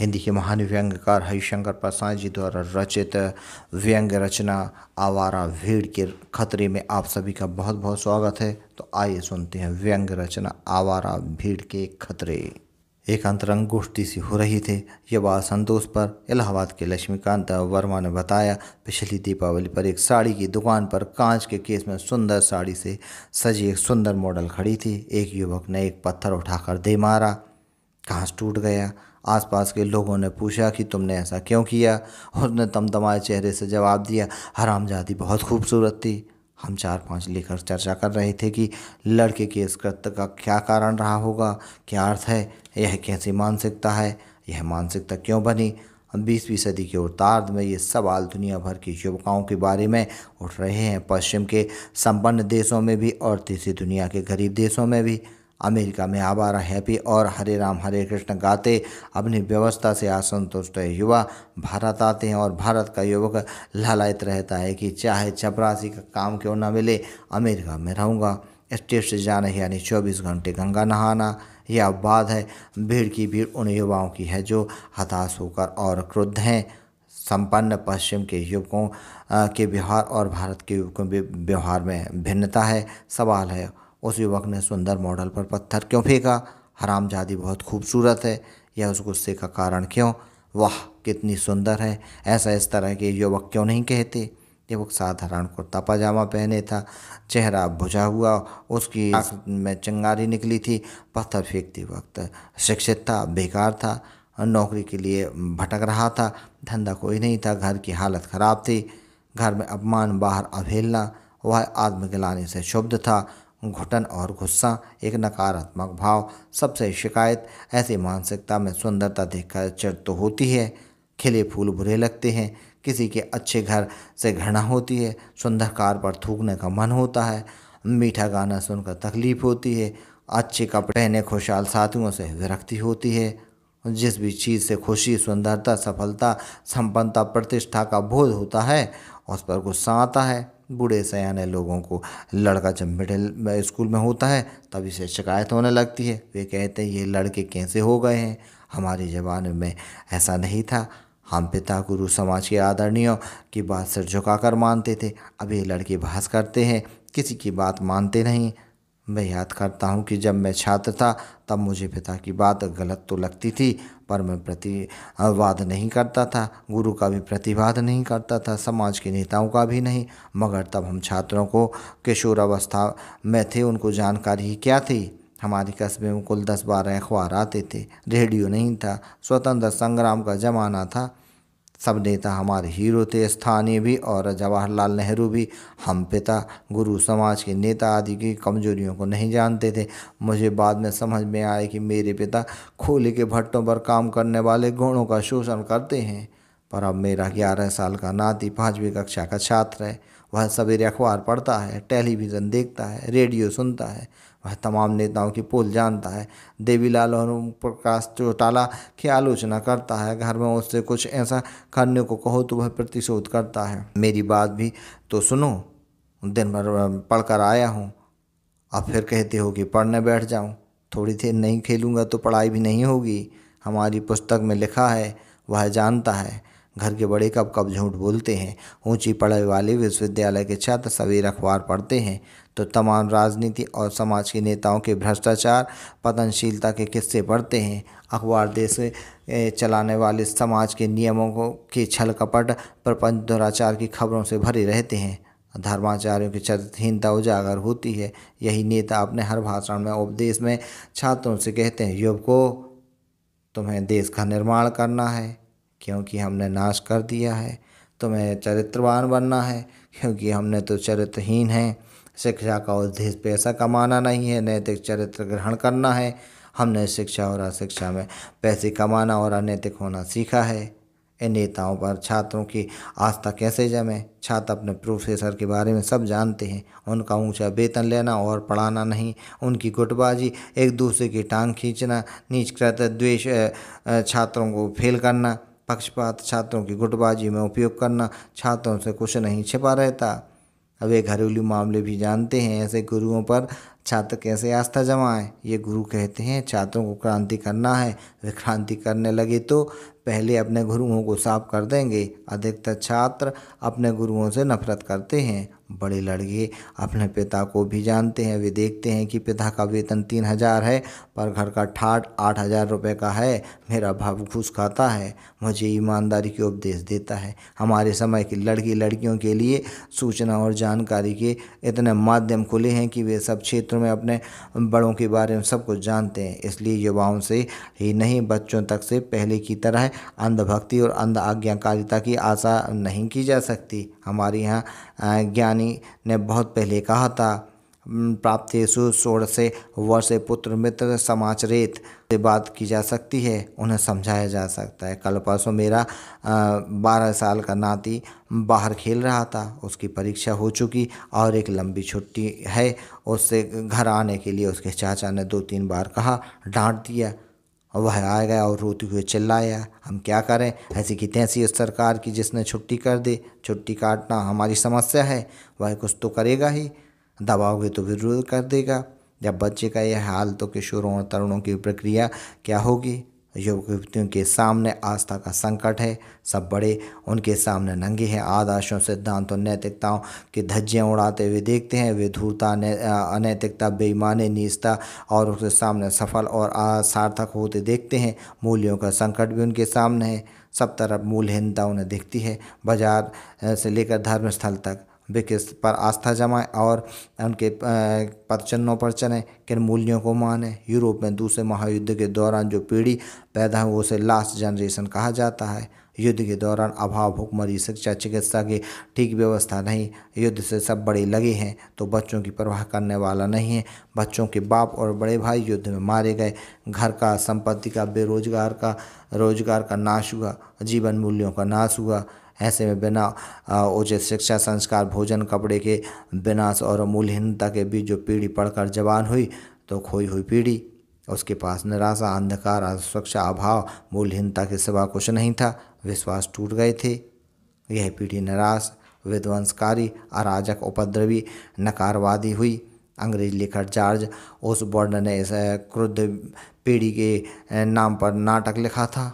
हिंदी के महान व्यंग्यकार हरिशंकर प्रसाद जी द्वारा रचित व्यंग्य रचना आवारा भीड़ के खतरे में आप सभी का बहुत बहुत स्वागत है तो आइए सुनते हैं व्यंग्य रचना आवारा भीड़ के खतरे एक अंतरंग गोष्ठी सी हो रही थी यह बात संतोष पर इलाहाबाद के लक्ष्मीकांत वर्मा ने बताया पिछली दीपावली पर एक साड़ी की दुकान पर कांच के केस में सुंदर साड़ी से सजी एक सुंदर मॉडल खड़ी थी एक युवक ने एक पत्थर उठाकर दे मारा कांच टूट गया आसपास के लोगों ने पूछा कि तुमने ऐसा क्यों किया उसने तमतमाए चेहरे से जवाब दिया हरामजादी बहुत खूबसूरत थी हम चार पांच लेकर चर्चा कर रहे थे कि लड़के के इस कृत्य का क्या कारण रहा होगा क्या अर्थ है यह कैसी मानसिकता है यह मानसिकता क्यों बनी बीसवीं सदी के उतार्ध में ये सवाल दुनिया भर की युवकाओं के बारे में उठ रहे हैं पश्चिम के संपन्न देशों में भी और तीसरी दुनिया के गरीब देशों में भी अमेरिका में आवारा हैप्पी और हरे राम हरे कृष्ण गाते अपनी व्यवस्था से असंतुष्ट युवा भारत आते हैं और भारत का युवक लालायत रहता है कि चाहे चपरासी का काम क्यों ना मिले अमेरिका में रहूँगा स्टेट से जाना यानी चौबीस घंटे गंगा नहाना यह अपवाद है भीड़ की भीड़ उन युवाओं की है जो हताश होकर और क्रुद्ध हैं संपन्न पश्चिम के युवकों के व्यवहार और भारत के युवकों के व्यवहार में भिन्नता है सवाल है उस युवक ने सुंदर मॉडल पर पत्थर क्यों फेंका हरामजादी बहुत खूबसूरत है यह उस गुस्से का कारण क्यों वाह कितनी सुंदर है ऐसा इस तरह के युवक क्यों नहीं कहते युवक साधारण कुर्ता पजामा पहने था चेहरा भुझा हुआ उसकी में चिंगारी निकली थी पत्थर फेंकते वक्त शिक्षित था बेकार था नौकरी के लिए भटक रहा था धंधा कोई नहीं था घर की हालत ख़राब थी घर में अपमान बाहर अवहेलना वह आत्मगिलानी से शुभ्ध था घुटन और गुस्सा एक नकारात्मक भाव सबसे शिकायत ऐसी मानसिकता में सुंदरता देखकर चिड़ तो होती है खिले फूल बुरे लगते हैं किसी के अच्छे घर से घृणा होती है सुंदर कार पर थूकने का मन होता है मीठा गाना सुनकर तकलीफ होती है अच्छे कपड़े पहने खुशहाल साथियों से विरक्ति होती है जिस भी चीज़ से खुशी सुंदरता सफलता संपन्नता प्रतिष्ठा का बोध होता है उस पर गुस्सा आता है बूढ़े सयाने लोगों को लड़का जब मिडिल स्कूल में होता है तब इसे शिकायत होने लगती है वे कहते हैं ये लड़के कैसे हो गए हैं हमारे ज़माने में ऐसा नहीं था हम पिता गुरु समाज के आदरणीय की बात सिर झुकाकर मानते थे अब ये लड़के बहस करते हैं किसी की बात मानते नहीं मैं याद करता हूँ कि जब मैं छात्र था तब मुझे पिता की बात गलत तो लगती थी पर मैं प्रतिवाद नहीं करता था गुरु का भी प्रतिवाद नहीं करता था समाज के नेताओं का भी नहीं मगर तब हम छात्रों को किशोरावस्था में थे उनको जानकारी ही क्या थी हमारे कस्बे में कुल दस बारह अखबार आते थे रेडियो नहीं था स्वतंत्र संग्राम का ज़माना था सब नेता हमारे हीरो थे स्थानीय भी और जवाहरलाल नेहरू भी हम पिता गुरु समाज के नेता आदि की कमजोरियों को नहीं जानते थे मुझे बाद में समझ में आया कि मेरे पिता खोले के भट्टों पर काम करने वाले गुणों का शोषण करते हैं पर अब मेरा ग्यारह साल का नाती पाँचवीं कक्षा का छात्र है वह सवेरे अखबार पढ़ता है टेलीविज़न देखता है रेडियो सुनता है वह तमाम नेताओं की पोल जानता है देवीलाल और प्रकाश चौटाला की आलोचना करता है घर में उससे कुछ ऐसा करने को कहो तो वह प्रतिशोध करता है मेरी बात भी तो सुनो दिन भर पढ़कर आया हूँ अब फिर कहते हो कि पढ़ने बैठ जाऊँ थोड़ी देर नहीं खेलूँगा तो पढ़ाई भी नहीं होगी हमारी पुस्तक में लिखा है वह जानता है घर के बड़े कब कब झूठ बोलते हैं ऊंची पढ़ाई वाले विश्वविद्यालय के छात्र सवेर अखबार पढ़ते हैं तो तमाम राजनीति और समाज के नेताओं के भ्रष्टाचार पतनशीलता के किस्से बढ़ते हैं अखबार देश चलाने वाले समाज के नियमों को के छल कपट प्रपंच दुराचार की खबरों से भरे रहते हैं धर्माचार्यों की चरित्रहीनता उजागर होती है यही नेता अपने हर भाषण में उपदेश में छात्रों से कहते हैं युवकों तुम्हें देश का निर्माण करना है क्योंकि हमने नाश कर दिया है तुम्हें चरित्रवान बनना है क्योंकि हमने तो चरित्रहीन हैं शिक्षा का उद्देश्य पैसा कमाना नहीं है नैतिक चरित्र ग्रहण करना है हमने शिक्षा और अशिक्षा में पैसे कमाना और अनैतिक होना सीखा है इन नेताओं पर छात्रों की आस्था कैसे जमे छात्र अपने प्रोफेसर के बारे में सब जानते हैं उनका ऊंचा वेतन लेना और पढ़ाना नहीं उनकी गुटबाजी एक दूसरे की टांग खींचना नीच कृत्य द्वेष छात्रों को फेल करना पक्षपात छात्रों की गुटबाजी में उपयोग करना छात्रों से कुछ नहीं छिपा रहता अब ये घरेलू मामले भी जानते हैं ऐसे गुरुओं पर छात्र कैसे आस्था जमाएं ये गुरु कहते हैं छात्रों को क्रांति करना है वे क्रांति करने लगे तो पहले अपने गुरुओं को साफ कर देंगे अधिकतर छात्र अपने गुरुओं से नफरत करते हैं बड़े लड़के अपने पिता को भी जानते हैं वे देखते हैं कि पिता का वेतन तीन हज़ार है पर घर का ठाट आठ हज़ार रुपये का है मेरा भाव घूस खाता है मुझे ईमानदारी के उपदेश देता है हमारे समय की लड़की लड़कियों के लिए सूचना और जानकारी के इतने माध्यम खुले हैं कि वे सब क्षेत्र क्षेत्रों में अपने बड़ों के बारे में सब कुछ जानते हैं इसलिए युवाओं से ही नहीं बच्चों तक से पहले की तरह अंधभक्ति और अंध आज्ञाकारिता की आशा नहीं की जा सकती हमारे यहाँ ज्ञानी ने बहुत पहले कहा था प्राप्तेषु से वर्ष पुत्र मित्र समाचरित से बात की जा सकती है उन्हें समझाया जा सकता है कल परसों मेरा बारह साल का नाती बाहर खेल रहा था उसकी परीक्षा हो चुकी और एक लंबी छुट्टी है उससे घर आने के लिए उसके चाचा ने दो तीन बार कहा डांट दिया वह आ गया और रोते हुए चिल्लाया हम क्या करें ऐसी की तैसी उस सरकार की जिसने छुट्टी कर दी छुट्टी काटना हमारी समस्या है वह कुछ तो करेगा ही दबाओगे तो विरोध कर देगा जब बच्चे का यह हाल तो किशोरों और तरुणों की प्रक्रिया क्या होगी युवक युवतियों के सामने आस्था का संकट है सब बड़े उनके सामने नंगे हैं आदर्शों सिद्धांतों नैतिकताओं की धज्जियाँ उड़ाते हुए देखते हैं वे धूर्ता अनैतिकता बेईमानी निजता और उसके सामने सफल और सार्थक होते देखते हैं मूल्यों का संकट भी उनके सामने है सब तरफ मूलहीनता उन्हें दिखती है बाजार से लेकर धर्मस्थल तक विकस पर आस्था जमाएं और उनके पदचिन्हों पर चलें किन मूल्यों को माने यूरोप में दूसरे महायुद्ध के दौरान जो पीढ़ी पैदा हुई उसे लास्ट जनरेशन कहा जाता है युद्ध के दौरान अभाव भुखमरी शिक्षा चिकित्सा की ठीक व्यवस्था नहीं युद्ध से सब बड़े लगे हैं तो बच्चों की परवाह करने वाला नहीं है बच्चों के बाप और बड़े भाई युद्ध में मारे गए घर का संपत्ति का बेरोजगार का रोजगार का नाश हुआ जीवन मूल्यों का नाश हुआ ऐसे में बिना उचित शिक्षा संस्कार भोजन कपड़े के विनाश और मूलहीनता के बीच जो पीढ़ी पढ़कर जवान हुई तो खोई हुई पीढ़ी उसके पास निराशा अंधकार असुरक्षा अभाव मूलहीनता के सिवा कुछ नहीं था विश्वास टूट गए थे यह पीढ़ी निराश विध्वंसकारी अराजक उपद्रवी नकारवादी हुई अंग्रेज लेखक जॉर्ज ओसबॉर्ड ने इस क्रुद्ध पीढ़ी के नाम पर नाटक लिखा था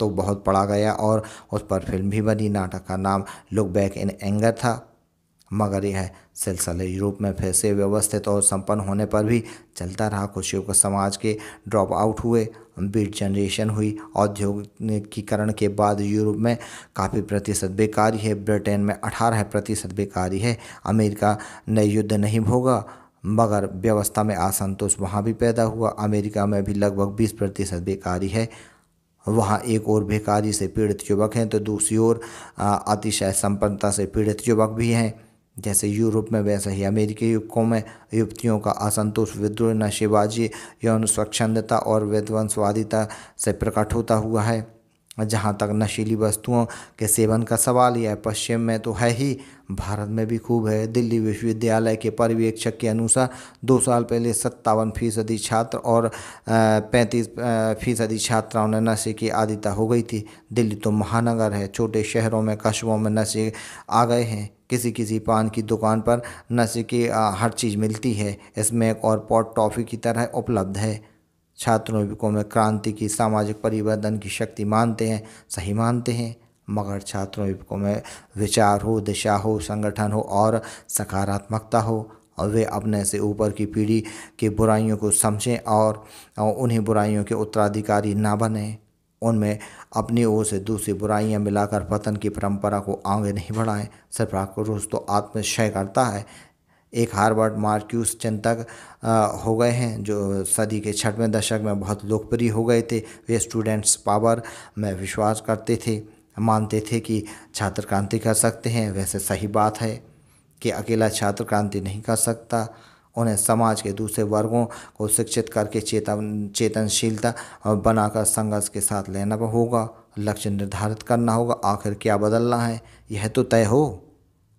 तो बहुत पढ़ा गया और उस पर फिल्म भी बनी नाटक का नाम लुक बैक इन एंगर था मगर यह सिलसिला यूरोप में फिर से व्यवस्थित और संपन्न होने पर भी चलता रहा कुछ युवक समाज के ड्रॉप आउट हुए बीट जनरेशन हुई औद्योगिकीकरण के बाद यूरोप में काफ़ी प्रतिशत बेकारी है ब्रिटेन में अठारह प्रतिशत बेकारी है अमेरिका ने युद्ध नहीं भोगा मगर व्यवस्था में असंतोष वहाँ भी पैदा हुआ अमेरिका में भी लगभग बीस प्रतिशत बेकारी है वहाँ एक और भेकारी से पीड़ित युवक हैं तो दूसरी ओर अतिशय संपन्नता से पीड़ित युवक भी हैं जैसे यूरोप में वैसे ही अमेरिकी युवकों में युवतियों का असंतोष विद्रोह नशेबाजी यौन स्वच्छंदता और विध्वंसवादिता से प्रकट होता हुआ है जहाँ तक नशीली वस्तुओं के सेवन का सवाल यह पश्चिम में तो है ही भारत में भी खूब है दिल्ली विश्वविद्यालय के पर्यवेक्षक के अनुसार दो साल पहले सत्तावन फीसदी छात्र और पैंतीस फीसदी छात्राओं ने नशे की आदिता हो गई थी दिल्ली तो महानगर है छोटे शहरों में कस्बों में नशे आ गए हैं किसी किसी पान की दुकान पर नशे की हर चीज़ मिलती है इसमें एक और पॉट टॉफ़ी की तरह उपलब्ध है छात्रों युवकों में क्रांति की सामाजिक परिवर्तन की शक्ति मानते हैं सही मानते हैं मगर छात्रों युवकों में विचार हो दिशा हो संगठन हो और सकारात्मकता हो और वे अपने से ऊपर की पीढ़ी की बुराइयों को समझें और उन्हीं बुराइयों के उत्तराधिकारी ना बने उनमें अपनी ओर से दूसरी बुराइयां मिलाकर पतन की परंपरा को आगे नहीं बढ़ाएं सिर्फ आक्रोश तो आत्मशय करता है एक हार्वर्ड मार्क्यूस चिंतक हो गए हैं जो सदी के छठवें दशक में बहुत लोकप्रिय हो गए थे वे स्टूडेंट्स पावर में विश्वास करते थे मानते थे कि छात्र क्रांति कर सकते हैं वैसे सही बात है कि अकेला छात्र क्रांति नहीं कर सकता उन्हें समाज के दूसरे वर्गों को शिक्षित करके चेतन चेतनशीलता बनाकर संघर्ष के साथ लेना होगा लक्ष्य निर्धारित करना होगा आखिर क्या बदलना है यह तो तय हो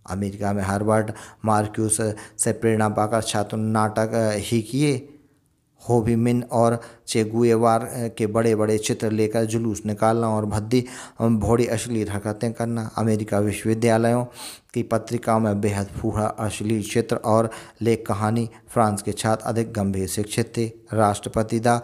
अमेरिका में हार्वर्ड मार्क्यूस से प्रेरणा पाकर छात्र नाटक ही किए होबीमिन और चेगुएवार के बड़े बड़े चित्र लेकर जुलूस निकालना और भद्दी भोड़ी अश्लील हरकतें करना अमेरिका विश्वविद्यालयों की पत्रिकाओं में बेहद फूहड़ा अश्लील चित्र और लेख कहानी फ्रांस के छात्र अधिक गंभीर शिक्षित थे राष्ट्रपति दा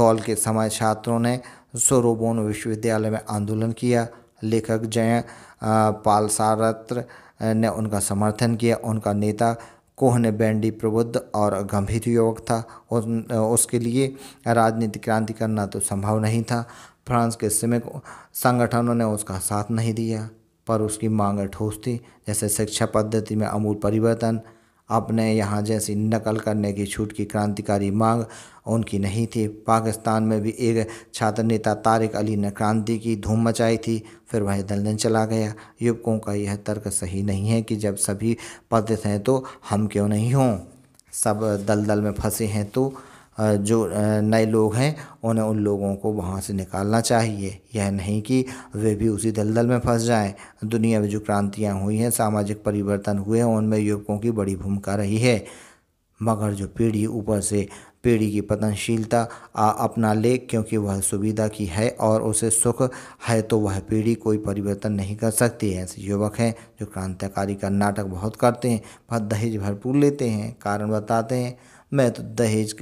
गौल के समय छात्रों ने सोरोबोन विश्वविद्यालय में आंदोलन किया लेखक जय पालसारत्र ने उनका समर्थन किया उनका नेता कोहन बैंडी प्रबुद्ध और गंभीर युवक था उसके लिए राजनीतिक क्रांति करना तो संभव नहीं था फ्रांस के सीमित संगठनों ने उसका साथ नहीं दिया पर उसकी मांग ठोस थी जैसे शिक्षा पद्धति में अमूल परिवर्तन अपने यहाँ जैसी नकल करने की छूट की क्रांतिकारी मांग उनकी नहीं थी पाकिस्तान में भी एक छात्र नेता तारिक अली ने क्रांति की धूम मचाई थी फिर वह दलदल चला गया युवकों का यह तर्क सही नहीं है कि जब सभी पतित हैं तो हम क्यों नहीं हों सब दलदल में फंसे हैं तो जो नए लोग हैं उन्हें उन लोगों को वहाँ से निकालना चाहिए यह नहीं कि वे भी उसी दलदल में फंस जाएं दुनिया में जो क्रांतियाँ हुई हैं सामाजिक परिवर्तन हुए हैं उनमें युवकों की बड़ी भूमिका रही है मगर जो पीढ़ी ऊपर से पीढ़ी की पतनशीलता अपना ले क्योंकि वह सुविधा की है और उसे सुख है तो वह पीढ़ी कोई परिवर्तन नहीं कर सकती है ऐसे युवक हैं जो क्रांतिकारी का नाटक बहुत करते हैं बहुत दहेज भरपूर लेते हैं कारण बताते हैं मैं तो दहेज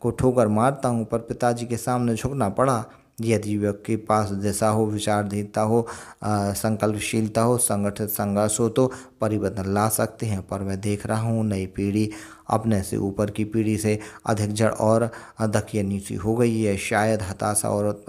को ठोकर मारता हूँ पर पिताजी के सामने झुकना पड़ा यदि व्यक्ति के पास दिशा हो विचारधीनता हो संकल्पशीलता हो संगठित संघर्ष हो तो परिवर्तन ला सकते हैं पर मैं देख रहा हूँ नई पीढ़ी अपने से ऊपर की पीढ़ी से अधिक जड़ और धकिया नीची हो गई है शायद हताशा और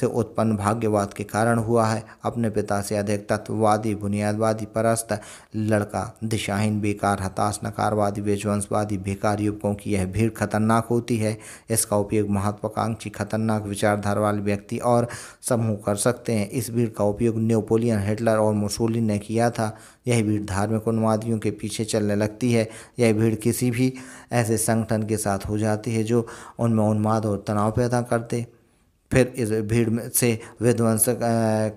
से उत्पन्न भाग्यवाद के कारण हुआ है अपने पिता से अधिक तत्ववादी बुनियादवादी परस्त लड़का दिशाहीन बेकार हताश नकारवादी विजवंशवादी बेकार युवकों की यह भीड़ खतरनाक होती है इसका उपयोग महत्वाकांक्षी खतरनाक विचारधारा वाले व्यक्ति और समूह कर सकते हैं इस भीड़ का उपयोग नेपोलियन हिटलर और मुसोली ने किया था यही भीड़ धार्मिक उन्मादियों के पीछे चलने लगती है यह भीड़ किसी भी ऐसे संगठन के साथ हो जाती है जो उनमें उन्माद और तनाव पैदा करते फिर इस भीड़ में से विध्वंसक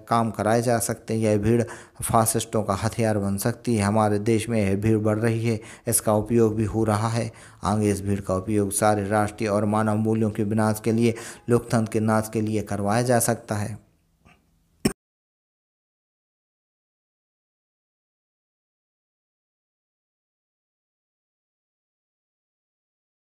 काम कराए जा सकते हैं यह भीड़ फासिस्टों का हथियार बन सकती है हमारे देश में यह भीड़ बढ़ रही है इसका उपयोग भी हो रहा है आगे इस भीड़ का उपयोग सारे राष्ट्रीय और मानव मूल्यों के विनाश के लिए लोकतंत्र के नाश के लिए करवाया जा सकता है